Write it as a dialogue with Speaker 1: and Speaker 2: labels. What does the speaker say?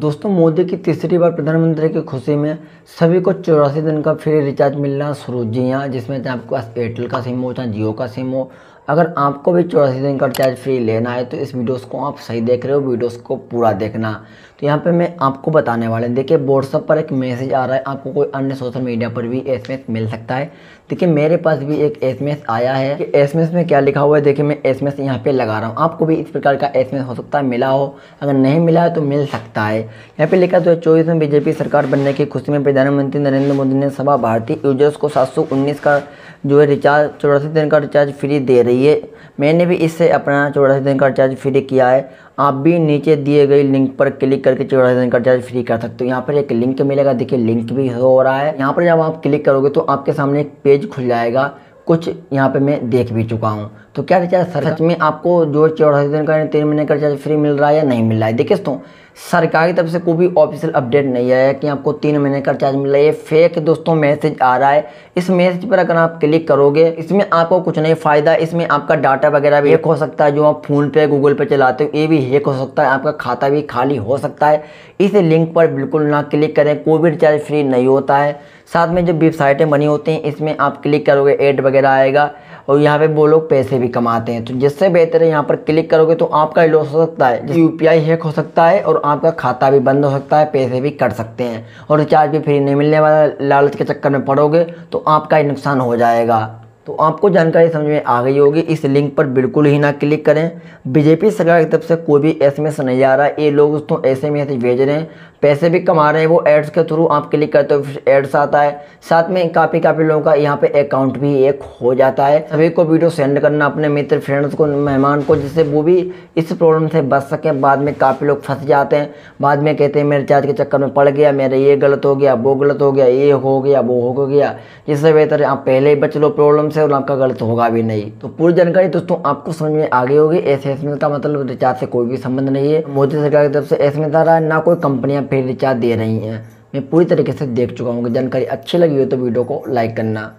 Speaker 1: दोस्तों मोदी की तीसरी बार प्रधानमंत्री की खुशी में सभी को चौरासी दिन का फ्री रिचार्ज मिलना शुरू जी हाँ जिसमें चाहे आपके पास एयरटेल का सिम हो चाहे जियो का सिम हो अगर आपको भी चौरासी दिन का चार्ज फ्री लेना है तो इस वीडियोस को आप सही देख रहे हो वीडियोस को पूरा देखना तो यहाँ पे मैं आपको बताने वाले हूँ देखिए व्हाट्सअप पर एक मैसेज आ रहा है आपको कोई अन्य सोशल मीडिया पर भी एसएमएस मिल सकता है देखिए मेरे पास भी एक एसएमएस आया है कि एसएमएस में क्या लिखा हुआ है देखिए मैं एसएमएस यहाँ पे लगा रहा हूँ आपको भी इस प्रकार का एसएमएस हो सकता है मिला हो अगर नहीं मिला है तो मिल सकता है यहाँ पे लिखा दो चौबीस में बीजेपी सरकार बनने की खुशी में प्रधानमंत्री नरेंद्र मोदी ने सभा भारतीय यूजर्स को सात का जो है रिचार्ज चौरासी दिन का रिचार्ज फ्री दे रही चाहिए मैंने भी इससे अपना चौरासी दिन का चार्ज फ्री किया है आप भी नीचे दिए गए लिंक पर क्लिक करके चौरासी दिन का चार्ज फ्री कर सकते हो यहाँ पर एक लिंक मिलेगा देखिए लिंक भी हो रहा है यहाँ पर जब आप क्लिक करोगे तो आपके सामने एक पेज खुल जाएगा कुछ यहाँ पे मैं देख भी चुका हूँ तो क्या रिचार्ज सर सच में आपको जो चौरासी दिन का तीन महीने का रिचार्ज फ्री मिल रहा है या नहीं मिल रहा है देखिए दोस्तों सरकारी तरफ से कोई भी ऑफिशियल अपडेट नहीं आया कि आपको तीन महीने का रिचार्ज मिल रहा है फेक दोस्तों मैसेज आ रहा है इस मैसेज पर अगर आप क्लिक करोगे इसमें आपको कुछ नहीं फ़ायदा इसमें आपका डाटा वगैरह भी हैक हो सकता है जो आप फ़ोन पे गूगल पे चलाते हो ये भी हैक हो सकता है आपका खाता भी खाली हो सकता है इस लिंक पर बिल्कुल ना क्लिक करें कोई भी रिचार्ज फ्री नहीं होता है साथ में जो वेबसाइटें बनी होती हैं इसमें आप क्लिक करोगे एड वगैरह आएगा और यहाँ पे वो लोग पैसे भी कमाते हैं तो जिससे बेहतर है यहाँ पर क्लिक करोगे तो आपका लॉस हो सकता है यू पी आई हैक हो सकता है और आपका खाता भी बंद हो सकता है पैसे भी कट सकते हैं और रिचार्ज भी फ्री नहीं मिलने वाला लालच के चक्कर में पड़ोगे तो आपका ही नुकसान हो जाएगा तो आपको जानकारी समझ में आ गई होगी इस लिंक पर बिल्कुल ही ना क्लिक करें बीजेपी सरकार की तरफ से कोई भी एस नहीं आ रहा ये लोग उसको ऐसे में ऐसे भेज रहे हैं पैसे भी कमा रहे हैं वो एड्स के थ्रू आप क्लिक करते हो फिर एड्स आता है साथ में काफ़ी काफ़ी लोगों का यहाँ पे अकाउंट भी एक हो जाता है सभी को वीडियो सेंड करना अपने मित्र फ्रेंड्स को मेहमान को जिससे वो भी इस प्रॉब्लम से बच सकें बाद में काफ़ी लोग फंस जाते हैं बाद में कहते हैं मेरे चार्ज के चक्कर में पड़ गया मेरा ये गलत हो गया वो गलत हो गया ये हो गया वो हो गया जिससे बेहतर आप पहले ही बच लो प्रॉब्लम से से आपका गलत होगा भी नहीं तो पूरी जानकारी दोस्तों आपको समझ में आ गई होगी ऐसे एस का मतलब रिचार्ज से कोई भी संबंध नहीं है मोदी सरकार की तरफ से ऐसे में रहा है ना कोई कंपनियाँ फिर रिचार्ज दे रही हैं मैं पूरी तरीके से देख चुका हूँ जानकारी अच्छी लगी हो तो वीडियो को लाइक करना